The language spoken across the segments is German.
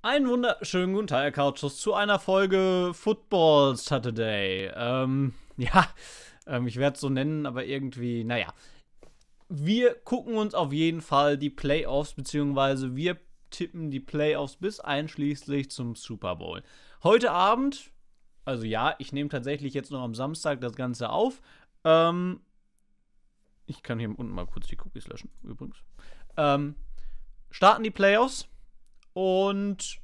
Einen wunderschönen guten Tag, Couchos, zu einer Folge Football Saturday. Ähm, ja, ähm, ich werde es so nennen, aber irgendwie, naja. Wir gucken uns auf jeden Fall die Playoffs, beziehungsweise wir tippen die Playoffs bis einschließlich zum Super Bowl. Heute Abend, also ja, ich nehme tatsächlich jetzt noch am Samstag das Ganze auf. Ähm, ich kann hier unten mal kurz die Cookies löschen, übrigens. Ähm, starten die Playoffs und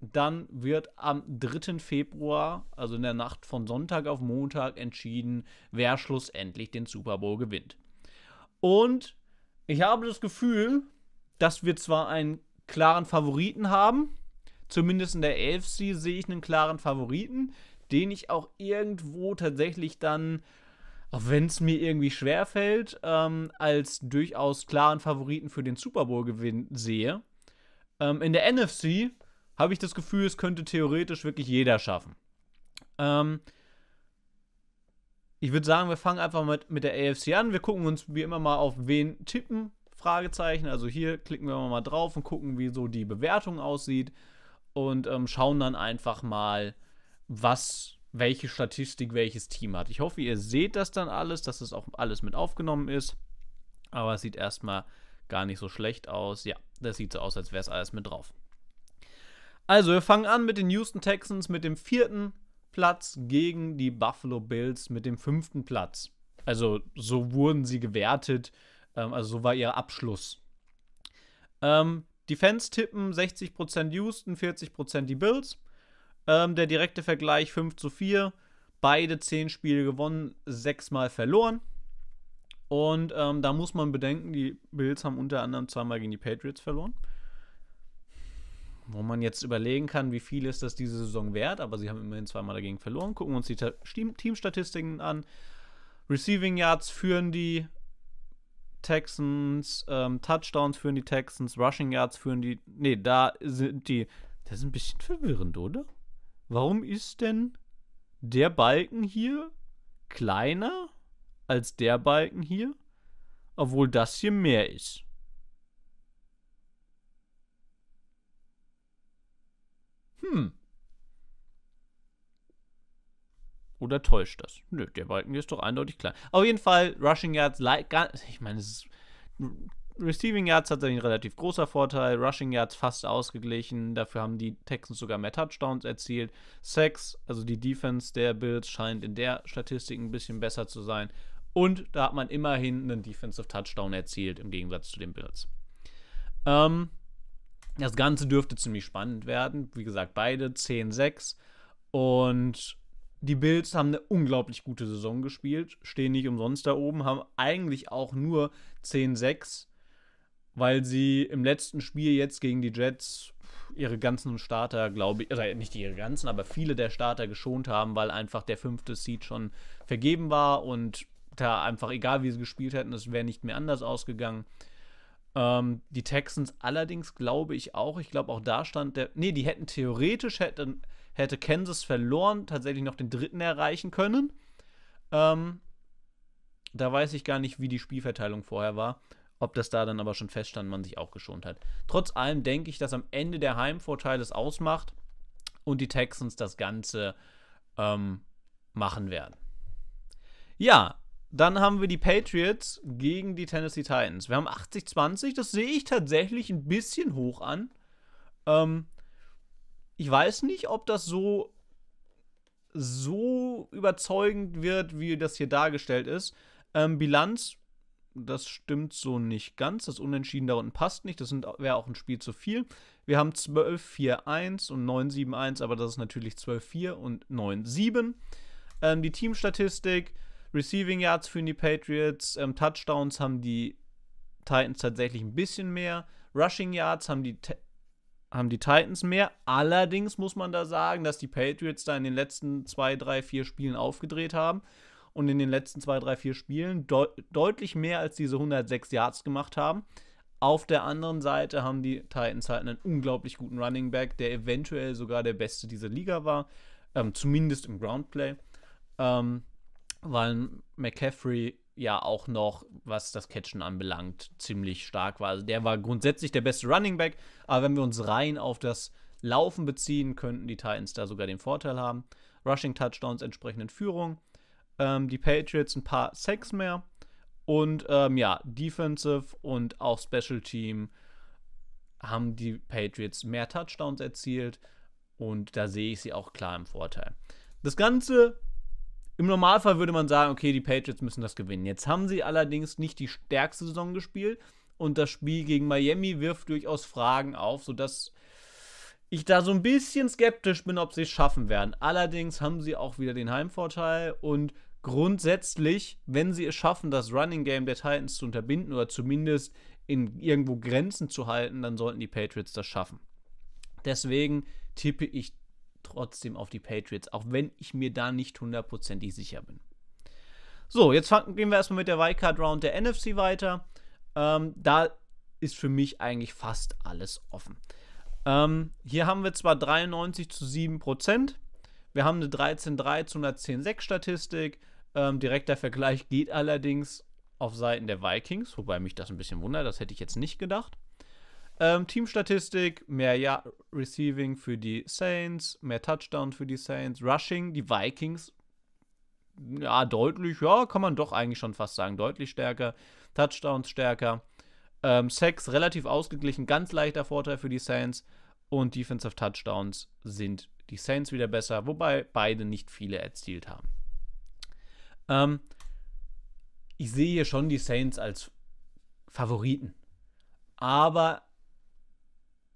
dann wird am 3. Februar, also in der Nacht von Sonntag auf Montag, entschieden, wer schlussendlich den Super Bowl gewinnt. Und ich habe das Gefühl, dass wir zwar einen klaren Favoriten haben, zumindest in der AFC sehe ich einen klaren Favoriten, den ich auch irgendwo tatsächlich dann, auch wenn es mir irgendwie schwerfällt, ähm, als durchaus klaren Favoriten für den Super bowl gewinnen sehe. Ähm, in der NFC habe ich das Gefühl, es könnte theoretisch wirklich jeder schaffen. Ähm, ich würde sagen, wir fangen einfach mit, mit der AFC an. Wir gucken uns wie immer mal auf wen tippen. Fragezeichen. Also hier klicken wir mal drauf und gucken, wie so die Bewertung aussieht. Und ähm, schauen dann einfach mal, was, welche Statistik welches Team hat. Ich hoffe, ihr seht das dann alles, dass das auch alles mit aufgenommen ist. Aber es sieht erstmal gar nicht so schlecht aus. Ja, das sieht so aus, als wäre es alles mit drauf. Also, wir fangen an mit den Houston Texans mit dem vierten Platz gegen die Buffalo Bills mit dem fünften Platz. Also, so wurden sie gewertet. Ähm, also, so war ihr Abschluss. Ähm, die Fans tippen 60% Houston, 40% die Bills. Ähm, der direkte Vergleich 5 zu 4. Beide 10 Spiele gewonnen, 6 Mal verloren. Und ähm, da muss man bedenken, die Bills haben unter anderem zweimal gegen die Patriots verloren. Wo man jetzt überlegen kann, wie viel ist das diese Saison wert, aber sie haben immerhin zweimal dagegen verloren. Gucken wir uns die Teamstatistiken an. Receiving Yards führen die Texans, ähm, Touchdowns führen die Texans, Rushing Yards führen die. Ne, da sind die. Das ist ein bisschen verwirrend, oder? Warum ist denn der Balken hier kleiner als der Balken hier, obwohl das hier mehr ist. Hm. Oder täuscht das? Nö, der Balken ist doch eindeutig klein. Auf jeden Fall, Rushing Yards, ich meine, es ist, Receiving Yards hat ein relativ großer Vorteil, Rushing Yards fast ausgeglichen, dafür haben die Texans sogar mehr Touchdowns erzielt. Sex, also die Defense der Bills, scheint in der Statistik ein bisschen besser zu sein. Und da hat man immerhin einen Defensive Touchdown erzielt, im Gegensatz zu den Bills. Ähm, das Ganze dürfte ziemlich spannend werden. Wie gesagt, beide 10-6. Und die Bills haben eine unglaublich gute Saison gespielt, stehen nicht umsonst da oben, haben eigentlich auch nur 10-6, weil sie im letzten Spiel jetzt gegen die Jets ihre ganzen Starter, glaube ich, oder nicht ihre ganzen, aber viele der Starter geschont haben, weil einfach der fünfte Seed schon vergeben war und da einfach egal, wie sie gespielt hätten, es wäre nicht mehr anders ausgegangen. Ähm, die Texans allerdings glaube ich auch, ich glaube auch da stand der, nee, die hätten theoretisch hätte, hätte Kansas verloren, tatsächlich noch den dritten erreichen können. Ähm, da weiß ich gar nicht, wie die Spielverteilung vorher war. Ob das da dann aber schon feststand, man sich auch geschont hat. Trotz allem denke ich, dass am Ende der Heimvorteil es ausmacht und die Texans das Ganze ähm, machen werden. Ja, dann haben wir die Patriots gegen die Tennessee Titans. Wir haben 80-20, das sehe ich tatsächlich ein bisschen hoch an. Ähm, ich weiß nicht, ob das so, so überzeugend wird, wie das hier dargestellt ist. Ähm, Bilanz, das stimmt so nicht ganz. Das Unentschieden da unten passt nicht. Das wäre auch ein Spiel zu viel. Wir haben 12-4-1 und 9-7-1, aber das ist natürlich 12-4 und 9-7. Ähm, die Teamstatistik Receiving Yards führen die Patriots, ähm, Touchdowns haben die Titans tatsächlich ein bisschen mehr, Rushing Yards haben die, haben die Titans mehr. Allerdings muss man da sagen, dass die Patriots da in den letzten 2, 3, 4 Spielen aufgedreht haben und in den letzten 2, 3, 4 Spielen de deutlich mehr als diese 106 Yards gemacht haben. Auf der anderen Seite haben die Titans halt einen unglaublich guten Running Back, der eventuell sogar der beste dieser Liga war, ähm, zumindest im Groundplay. Ähm, weil McCaffrey ja auch noch, was das Catchen anbelangt, ziemlich stark war. Also der war grundsätzlich der beste Running Back, aber wenn wir uns rein auf das Laufen beziehen, könnten die Titans da sogar den Vorteil haben. Rushing Touchdowns entsprechend in Führung. Ähm, die Patriots ein paar Sacks mehr. Und ähm, ja, Defensive und auch Special Team haben die Patriots mehr Touchdowns erzielt. Und da sehe ich sie auch klar im Vorteil. Das Ganze im Normalfall würde man sagen, okay, die Patriots müssen das gewinnen. Jetzt haben sie allerdings nicht die stärkste Saison gespielt und das Spiel gegen Miami wirft durchaus Fragen auf, sodass ich da so ein bisschen skeptisch bin, ob sie es schaffen werden. Allerdings haben sie auch wieder den Heimvorteil und grundsätzlich, wenn sie es schaffen, das Running Game der Titans zu unterbinden oder zumindest in irgendwo Grenzen zu halten, dann sollten die Patriots das schaffen. Deswegen tippe ich trotzdem auf die Patriots, auch wenn ich mir da nicht hundertprozentig sicher bin. So, jetzt fangen, gehen wir erstmal mit der Wildcard Round der NFC weiter. Ähm, da ist für mich eigentlich fast alles offen. Ähm, hier haben wir zwar 93 zu 7 Prozent. Wir haben eine 13-3 zu einer 6 Statistik. Ähm, direkter Vergleich geht allerdings auf Seiten der Vikings, wobei mich das ein bisschen wundert, das hätte ich jetzt nicht gedacht. Ähm, Teamstatistik, mehr ja Receiving für die Saints, mehr Touchdown für die Saints, Rushing, die Vikings, ja, deutlich, ja, kann man doch eigentlich schon fast sagen, deutlich stärker, Touchdowns stärker, ähm, Sacks relativ ausgeglichen, ganz leichter Vorteil für die Saints und Defensive Touchdowns sind die Saints wieder besser, wobei beide nicht viele erzielt haben. Ähm, ich sehe hier schon die Saints als Favoriten. Aber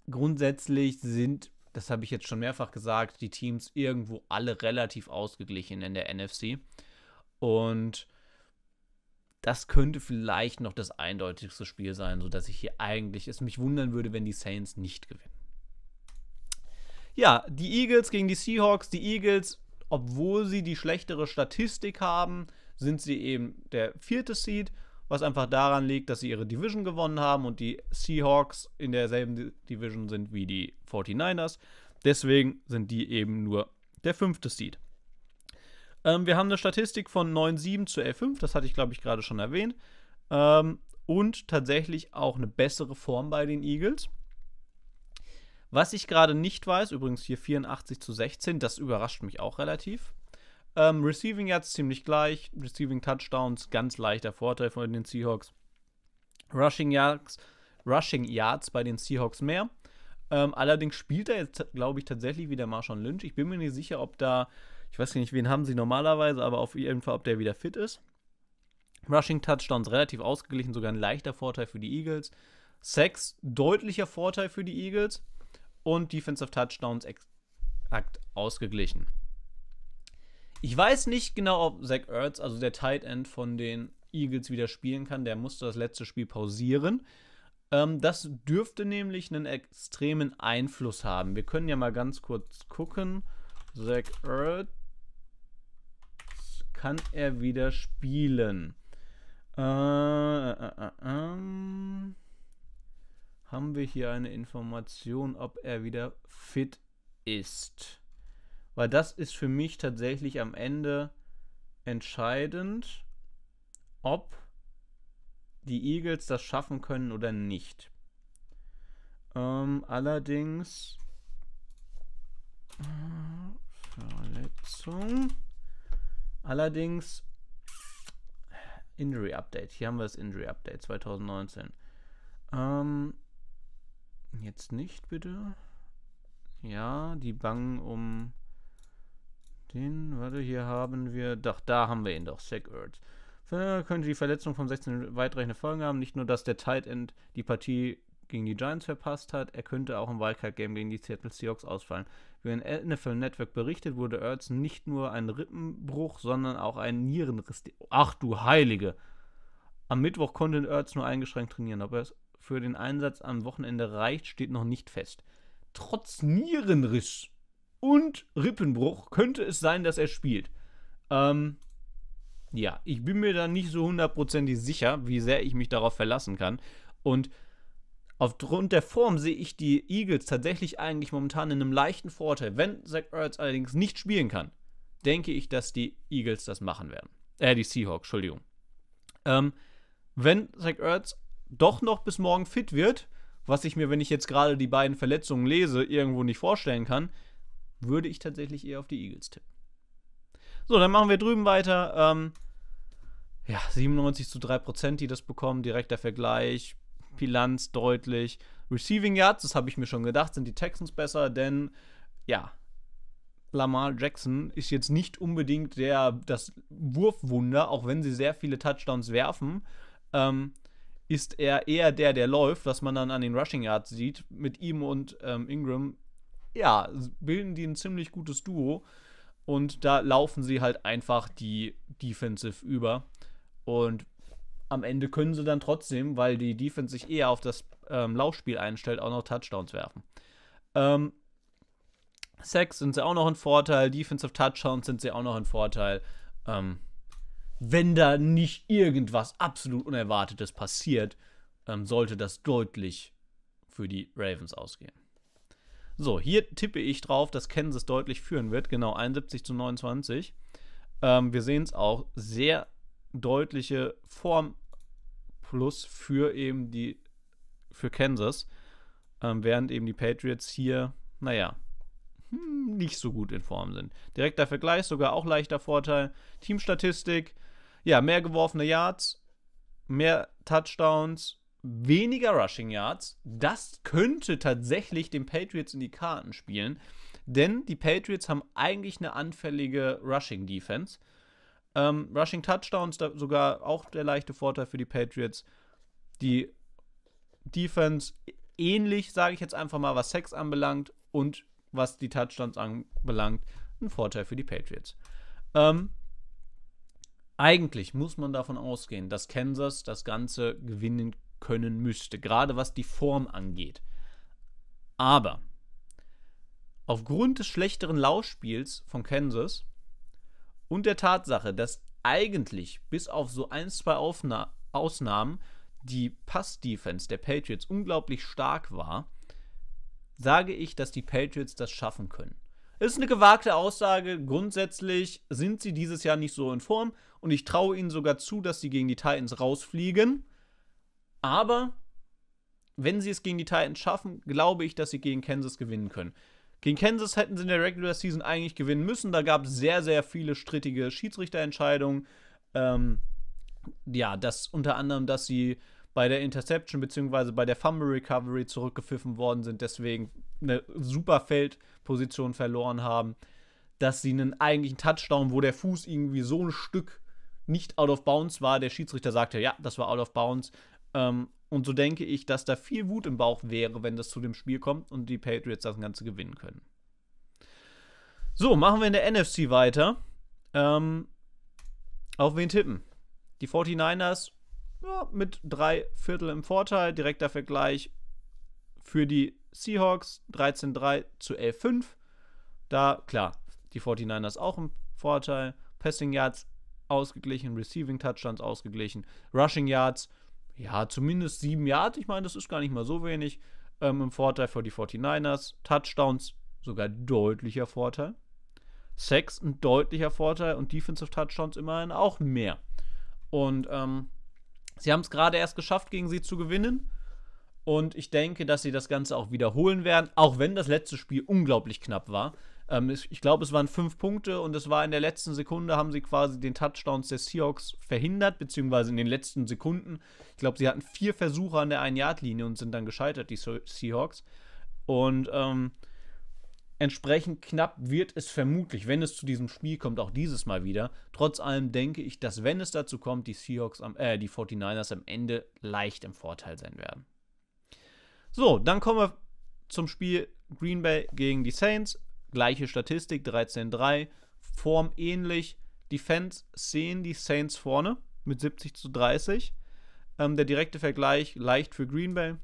grundsätzlich sind, das habe ich jetzt schon mehrfach gesagt, die Teams irgendwo alle relativ ausgeglichen in der NFC. Und das könnte vielleicht noch das eindeutigste Spiel sein, sodass ich hier eigentlich es mich wundern würde, wenn die Saints nicht gewinnen. Ja, die Eagles gegen die Seahawks. Die Eagles, obwohl sie die schlechtere Statistik haben, sind sie eben der vierte Seed was einfach daran liegt, dass sie ihre Division gewonnen haben und die Seahawks in derselben Division sind wie die 49ers. Deswegen sind die eben nur der fünfte Seed. Ähm, wir haben eine Statistik von 9,7 zu L5, das hatte ich glaube ich gerade schon erwähnt. Ähm, und tatsächlich auch eine bessere Form bei den Eagles. Was ich gerade nicht weiß, übrigens hier 84 zu 16, das überrascht mich auch relativ. Ähm, Receiving Yards ziemlich gleich. Receiving Touchdowns ganz leichter Vorteil von den Seahawks. Rushing Yards, Rushing Yards bei den Seahawks mehr. Ähm, allerdings spielt er jetzt, glaube ich, tatsächlich wieder Marshawn Lynch. Ich bin mir nicht sicher, ob da, ich weiß nicht, wen haben sie normalerweise, aber auf jeden Fall, ob der wieder fit ist. Rushing Touchdowns relativ ausgeglichen, sogar ein leichter Vorteil für die Eagles. Sex, deutlicher Vorteil für die Eagles. Und Defensive Touchdowns exakt ausgeglichen. Ich weiß nicht genau, ob Zach Ertz, also der Tight End von den Eagles, wieder spielen kann. Der musste das letzte Spiel pausieren. Ähm, das dürfte nämlich einen extremen Einfluss haben. Wir können ja mal ganz kurz gucken. Zach Ertz kann er wieder spielen. Äh, äh, äh, äh ähm. haben wir hier eine Information, ob er wieder fit ist? Weil das ist für mich tatsächlich am Ende entscheidend, ob die Eagles das schaffen können oder nicht. Ähm, allerdings Verletzung. Allerdings Injury Update. Hier haben wir das Injury Update 2019. Ähm, jetzt nicht bitte. Ja, die bangen um den? Warte, hier haben wir. Doch, da haben wir ihn doch. Sack Ertz. Könnte die Verletzung vom 16. weitreichende Folgen haben. Nicht nur, dass der Tight End die Partie gegen die Giants verpasst hat, er könnte auch im Wildcard-Game gegen die Seattle Seahawks ausfallen. Wie ein NFL Network berichtet, wurde Ertz nicht nur ein Rippenbruch, sondern auch ein Nierenriss. Ach du Heilige! Am Mittwoch konnte Ertz nur eingeschränkt trainieren, Ob er es für den Einsatz am Wochenende reicht, steht noch nicht fest. Trotz Nierenriss und Rippenbruch könnte es sein, dass er spielt. Ähm, ja, ich bin mir da nicht so hundertprozentig sicher, wie sehr ich mich darauf verlassen kann. Und aufgrund der Form sehe ich die Eagles tatsächlich eigentlich momentan in einem leichten Vorteil. Wenn Zach Ertz allerdings nicht spielen kann, denke ich, dass die Eagles das machen werden. Äh, die Seahawks, Entschuldigung. Ähm, wenn Zach Ertz doch noch bis morgen fit wird, was ich mir, wenn ich jetzt gerade die beiden Verletzungen lese, irgendwo nicht vorstellen kann, würde ich tatsächlich eher auf die Eagles tippen. So, dann machen wir drüben weiter. Ähm, ja, 97 zu 3 Prozent, die das bekommen. Direkter Vergleich. Bilanz deutlich. Receiving Yards, das habe ich mir schon gedacht, sind die Texans besser, denn ja, Lamar Jackson ist jetzt nicht unbedingt der, das Wurfwunder, auch wenn sie sehr viele Touchdowns werfen. Ähm, ist er eher der, der läuft, was man dann an den Rushing Yards sieht. Mit ihm und ähm, Ingram ja, bilden die ein ziemlich gutes Duo. Und da laufen sie halt einfach die Defensive über. Und am Ende können sie dann trotzdem, weil die Defense sich eher auf das ähm, Laufspiel einstellt, auch noch Touchdowns werfen. Ähm, Sex sind sie auch noch ein Vorteil, Defensive Touchdowns sind sie auch noch ein Vorteil. Ähm, wenn da nicht irgendwas absolut Unerwartetes passiert, ähm, sollte das deutlich für die Ravens ausgehen. So, hier tippe ich drauf, dass Kansas deutlich führen wird. Genau, 71 zu 29. Ähm, wir sehen es auch. Sehr deutliche Form plus für eben die für Kansas. Ähm, während eben die Patriots hier, naja, hm, nicht so gut in Form sind. Direkter Vergleich, sogar auch leichter Vorteil. Teamstatistik, ja, mehr geworfene Yards, mehr Touchdowns, weniger Rushing Yards. Das könnte tatsächlich den Patriots in die Karten spielen, denn die Patriots haben eigentlich eine anfällige Rushing Defense. Ähm, Rushing Touchdowns sogar auch der leichte Vorteil für die Patriots. Die Defense ähnlich, sage ich jetzt einfach mal, was Sex anbelangt und was die Touchdowns anbelangt, ein Vorteil für die Patriots. Ähm, eigentlich muss man davon ausgehen, dass Kansas das Ganze gewinnen können müsste, gerade was die Form angeht. Aber aufgrund des schlechteren Laufspiels von Kansas und der Tatsache, dass eigentlich bis auf so ein, zwei Aufna Ausnahmen die Pass-Defense der Patriots unglaublich stark war, sage ich, dass die Patriots das schaffen können. Ist eine gewagte Aussage. Grundsätzlich sind sie dieses Jahr nicht so in Form und ich traue ihnen sogar zu, dass sie gegen die Titans rausfliegen. Aber wenn sie es gegen die Titans schaffen, glaube ich, dass sie gegen Kansas gewinnen können. Gegen Kansas hätten sie in der Regular Season eigentlich gewinnen müssen. Da gab es sehr, sehr viele strittige Schiedsrichterentscheidungen. Ähm, ja, das unter anderem, dass sie bei der Interception bzw. bei der Fumble Recovery zurückgepfiffen worden sind, deswegen eine super Feldposition verloren haben, dass sie einen eigentlichen Touchdown, wo der Fuß irgendwie so ein Stück nicht out of bounds war, der Schiedsrichter sagte, ja, das war out of bounds, ähm, und so denke ich, dass da viel Wut im Bauch wäre, wenn das zu dem Spiel kommt und die Patriots das Ganze gewinnen können. So, machen wir in der NFC weiter. Ähm, auf wen tippen? Die 49ers ja, mit drei Viertel im Vorteil. Direkter Vergleich für die Seahawks 13-3 zu 11-5. Da, klar, die 49ers auch im Vorteil. Passing Yards ausgeglichen, Receiving Touchdowns ausgeglichen, Rushing Yards ausgeglichen ja, zumindest sieben Yards. Ich meine, das ist gar nicht mal so wenig. Ähm, Im Vorteil für die 49ers. Touchdowns sogar deutlicher Vorteil. Sex ein deutlicher Vorteil und Defensive Touchdowns immerhin auch mehr. Und ähm, sie haben es gerade erst geschafft, gegen sie zu gewinnen. Und ich denke, dass sie das Ganze auch wiederholen werden, auch wenn das letzte Spiel unglaublich knapp war. Ähm, ich glaube, es waren fünf Punkte und es war in der letzten Sekunde, haben sie quasi den Touchdowns der Seahawks verhindert, beziehungsweise in den letzten Sekunden. Ich glaube, sie hatten vier Versuche an der Ein-Yard-Linie und sind dann gescheitert, die Seahawks. Und ähm, entsprechend knapp wird es vermutlich, wenn es zu diesem Spiel kommt, auch dieses Mal wieder. Trotz allem denke ich, dass wenn es dazu kommt, die Seahawks am, äh, die 49ers am Ende leicht im Vorteil sein werden. So, dann kommen wir zum Spiel Green Bay gegen die Saints gleiche Statistik, 13-3, Form ähnlich. Die Fans sehen die Saints vorne mit 70 zu 30. Ähm, der direkte Vergleich leicht für Green Bay.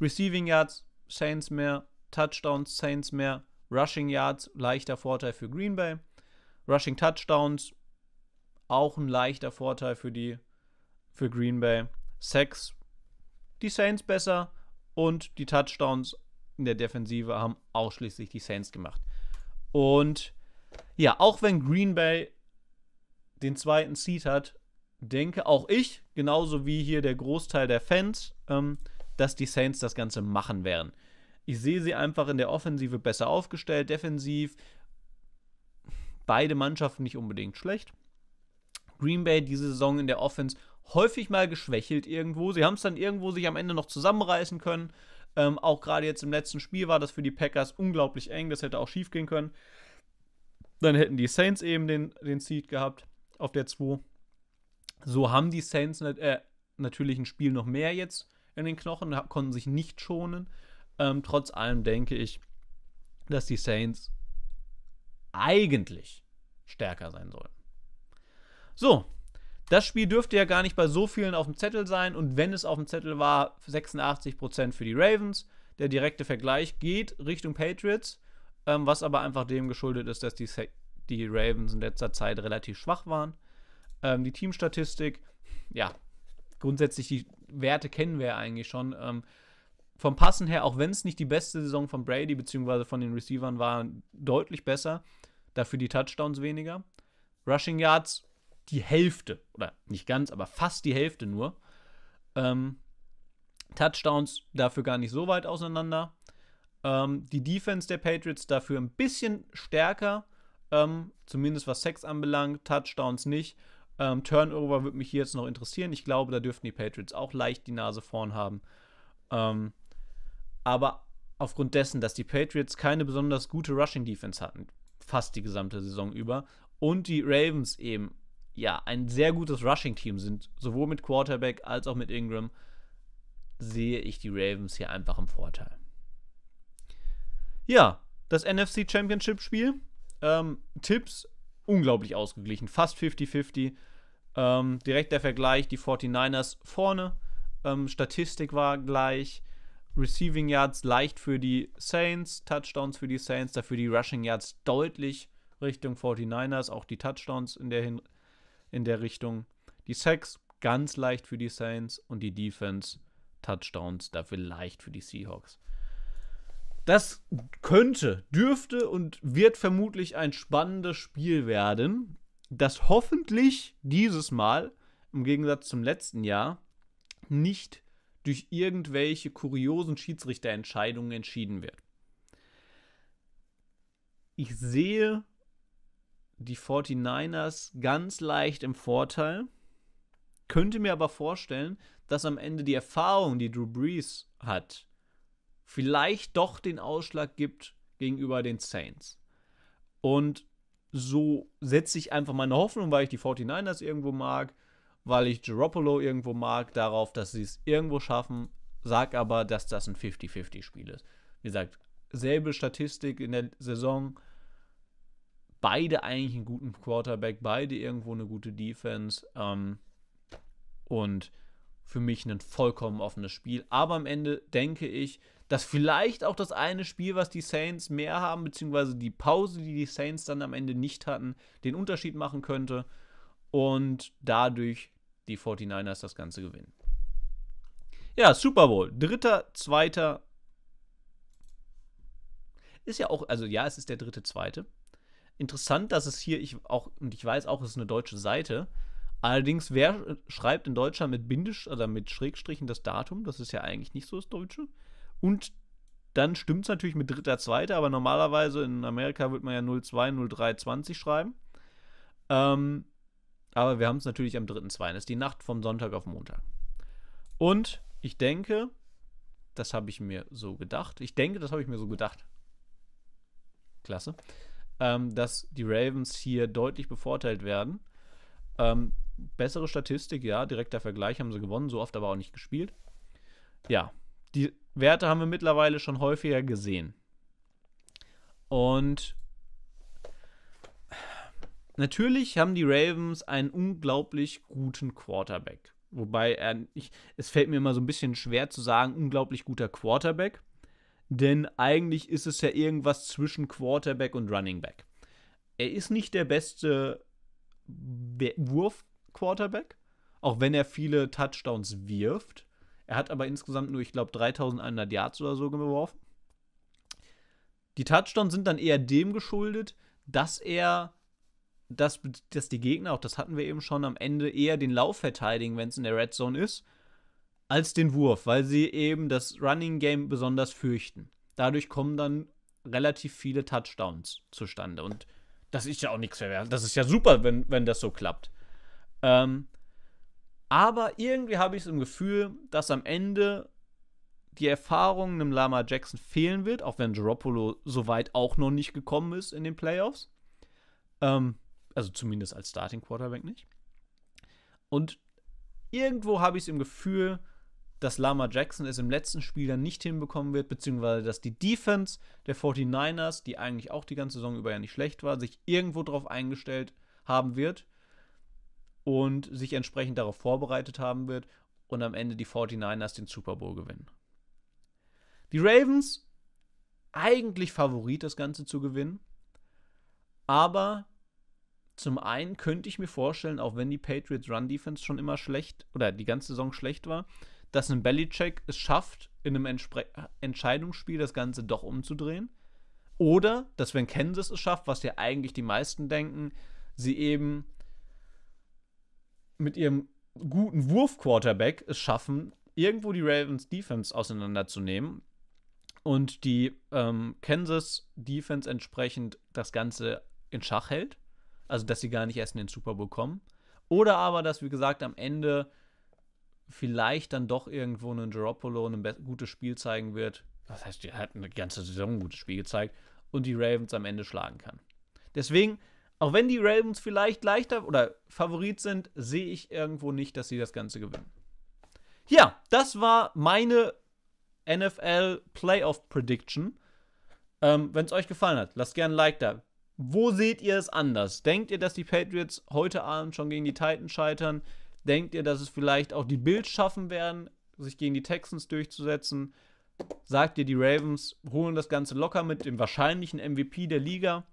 Receiving Yards, Saints mehr, Touchdowns, Saints mehr, Rushing Yards, leichter Vorteil für Green Bay. Rushing Touchdowns, auch ein leichter Vorteil für die für Green Bay. Sex, die Saints besser und die Touchdowns Punkten der Defensive haben ausschließlich die Saints gemacht. Und ja, auch wenn Green Bay den zweiten Seed hat, denke auch ich, genauso wie hier der Großteil der Fans, ähm, dass die Saints das Ganze machen werden. Ich sehe sie einfach in der Offensive besser aufgestellt, defensiv. Beide Mannschaften nicht unbedingt schlecht. Green Bay diese Saison in der Offense häufig mal geschwächelt irgendwo. Sie haben es dann irgendwo sich am Ende noch zusammenreißen können. Ähm, auch gerade jetzt im letzten Spiel war das für die Packers unglaublich eng. Das hätte auch schief gehen können. Dann hätten die Saints eben den, den Seed gehabt auf der 2. So haben die Saints nat äh, natürlich ein Spiel noch mehr jetzt in den Knochen, konnten sich nicht schonen. Ähm, trotz allem denke ich, dass die Saints eigentlich stärker sein sollen. So, das Spiel dürfte ja gar nicht bei so vielen auf dem Zettel sein und wenn es auf dem Zettel war, 86% für die Ravens. Der direkte Vergleich geht Richtung Patriots, ähm, was aber einfach dem geschuldet ist, dass die, die Ravens in letzter Zeit relativ schwach waren. Ähm, die Teamstatistik, ja, grundsätzlich die Werte kennen wir ja eigentlich schon. Ähm, vom Passen her, auch wenn es nicht die beste Saison von Brady bzw. von den Receivern war, deutlich besser. Dafür die Touchdowns weniger. Rushing Yards die Hälfte, oder nicht ganz, aber fast die Hälfte nur. Ähm, Touchdowns dafür gar nicht so weit auseinander. Ähm, die Defense der Patriots dafür ein bisschen stärker, ähm, zumindest was Sex anbelangt, Touchdowns nicht. Ähm, Turnover würde mich hier jetzt noch interessieren. Ich glaube, da dürften die Patriots auch leicht die Nase vorn haben. Ähm, aber aufgrund dessen, dass die Patriots keine besonders gute Rushing Defense hatten, fast die gesamte Saison über, und die Ravens eben ja, ein sehr gutes Rushing-Team sind, sowohl mit Quarterback als auch mit Ingram, sehe ich die Ravens hier einfach im Vorteil. Ja, das NFC Championship-Spiel. Ähm, Tipps unglaublich ausgeglichen, fast 50-50. Ähm, direkt der Vergleich, die 49ers vorne. Ähm, Statistik war gleich. Receiving Yards leicht für die Saints, Touchdowns für die Saints, dafür die Rushing Yards deutlich Richtung 49ers, auch die Touchdowns in der Hinrichtung in der Richtung. Die Sacks ganz leicht für die Saints und die Defense Touchdowns dafür leicht für die Seahawks. Das könnte, dürfte und wird vermutlich ein spannendes Spiel werden, das hoffentlich dieses Mal im Gegensatz zum letzten Jahr nicht durch irgendwelche kuriosen Schiedsrichterentscheidungen entschieden wird. Ich sehe die 49ers ganz leicht im Vorteil. Könnte mir aber vorstellen, dass am Ende die Erfahrung, die Drew Brees hat, vielleicht doch den Ausschlag gibt gegenüber den Saints. Und so setze ich einfach meine Hoffnung, weil ich die 49ers irgendwo mag, weil ich Garoppolo irgendwo mag, darauf, dass sie es irgendwo schaffen. Sag aber, dass das ein 50-50-Spiel ist. Wie gesagt, selbe Statistik in der Saison beide eigentlich einen guten Quarterback, beide irgendwo eine gute Defense ähm, und für mich ein vollkommen offenes Spiel. Aber am Ende denke ich, dass vielleicht auch das eine Spiel, was die Saints mehr haben, beziehungsweise die Pause, die die Saints dann am Ende nicht hatten, den Unterschied machen könnte und dadurch die 49ers das Ganze gewinnen. Ja, Super Bowl. Dritter, zweiter. Ist ja auch, also ja, es ist der dritte, zweite interessant, dass es hier, ich auch, und ich weiß auch, es ist eine deutsche Seite. Allerdings, wer schreibt in Deutschland mit Bindisch oder mit Schrägstrichen das Datum? Das ist ja eigentlich nicht so das Deutsche. Und dann stimmt es natürlich mit dritter, zweiter, aber normalerweise in Amerika wird man ja 02, 03, 20 schreiben. Ähm, aber wir haben es natürlich am dritten, zweiten. Das ist die Nacht vom Sonntag auf Montag. Und ich denke, das habe ich mir so gedacht. Ich denke, das habe ich mir so gedacht. Klasse ähm, dass die Ravens hier deutlich bevorteilt werden. Ähm, bessere Statistik, ja, direkter Vergleich haben sie gewonnen, so oft aber auch nicht gespielt. Ja, die Werte haben wir mittlerweile schon häufiger gesehen. Und natürlich haben die Ravens einen unglaublich guten Quarterback. Wobei er, ich, es fällt mir immer so ein bisschen schwer zu sagen, unglaublich guter Quarterback, denn eigentlich ist es ja irgendwas zwischen Quarterback und Running Back. Er ist nicht der beste Wurf-Quarterback, auch wenn er viele Touchdowns wirft. Er hat aber insgesamt nur, ich glaube, 3100 Yards oder so geworfen. Die Touchdowns sind dann eher dem geschuldet, dass er, dass, dass die Gegner, auch das hatten wir eben schon am Ende, eher den Lauf verteidigen, wenn es in der Red Zone ist als den Wurf, weil sie eben das Running Game besonders fürchten. Dadurch kommen dann relativ viele Touchdowns zustande. Und das ist ja auch nichts mehr. Das ist ja super, wenn, wenn das so klappt. Ähm, aber irgendwie habe ich es im Gefühl, dass am Ende die Erfahrung einem Lama Jackson fehlen wird, auch wenn Giroppolo soweit auch noch nicht gekommen ist in den Playoffs. Ähm, also zumindest als Starting Quarterback nicht. Und irgendwo habe ich es im Gefühl, dass Lama Jackson es im letzten Spiel dann nicht hinbekommen wird, beziehungsweise dass die Defense der 49ers, die eigentlich auch die ganze Saison über ja nicht schlecht war, sich irgendwo drauf eingestellt haben wird und sich entsprechend darauf vorbereitet haben wird und am Ende die 49ers den Super Bowl gewinnen. Die Ravens eigentlich Favorit, das Ganze zu gewinnen, aber zum einen könnte ich mir vorstellen, auch wenn die Patriots Run Defense schon immer schlecht oder die ganze Saison schlecht war, dass ein Bellycheck es schafft, in einem Entspre Entscheidungsspiel das Ganze doch umzudrehen. Oder dass, wenn Kansas es schafft, was ja eigentlich die meisten denken, sie eben mit ihrem guten Wurf-Quarterback es schaffen, irgendwo die Ravens Defense auseinanderzunehmen und die ähm, Kansas Defense entsprechend das Ganze in Schach hält. Also, dass sie gar nicht erst in den Super Bowl kommen. Oder aber, dass, wie gesagt, am Ende vielleicht dann doch irgendwo einen Garoppolo ein gutes Spiel zeigen wird. Das heißt, er hat eine ganze Saison ein gutes Spiel gezeigt und die Ravens am Ende schlagen kann. Deswegen, auch wenn die Ravens vielleicht leichter oder Favorit sind, sehe ich irgendwo nicht, dass sie das Ganze gewinnen. Ja, das war meine NFL Playoff Prediction. Ähm, wenn es euch gefallen hat, lasst gerne ein Like da. Wo seht ihr es anders? Denkt ihr, dass die Patriots heute Abend schon gegen die Titans scheitern? Denkt ihr, dass es vielleicht auch die Bills schaffen werden, sich gegen die Texans durchzusetzen? Sagt ihr, die Ravens holen das Ganze locker mit dem wahrscheinlichen MVP der Liga?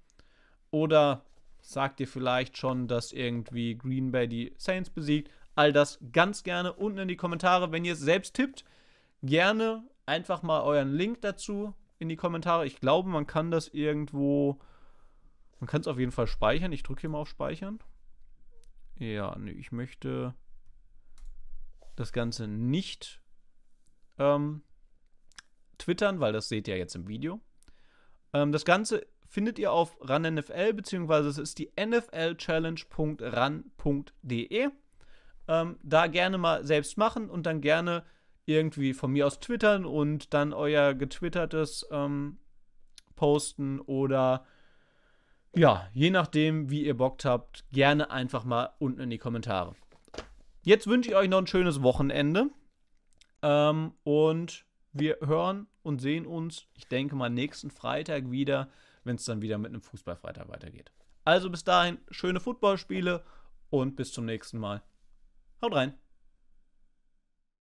Oder sagt ihr vielleicht schon, dass irgendwie Green Bay die Saints besiegt? All das ganz gerne unten in die Kommentare. Wenn ihr es selbst tippt, gerne einfach mal euren Link dazu in die Kommentare. Ich glaube, man kann das irgendwo. Man kann es auf jeden Fall speichern. Ich drücke hier mal auf Speichern. Ja, nee, ich möchte das Ganze nicht ähm, twittern, weil das seht ihr jetzt im Video. Ähm, das Ganze findet ihr auf RunNFL, beziehungsweise es ist die nflchallenge.run.de. Ähm, da gerne mal selbst machen und dann gerne irgendwie von mir aus twittern und dann euer getwittertes ähm, posten oder ja, je nachdem, wie ihr Bock habt, gerne einfach mal unten in die Kommentare. Jetzt wünsche ich euch noch ein schönes Wochenende. Ähm, und wir hören und sehen uns, ich denke mal, nächsten Freitag wieder, wenn es dann wieder mit einem Fußballfreitag weitergeht. Also bis dahin, schöne Footballspiele und bis zum nächsten Mal. Haut rein!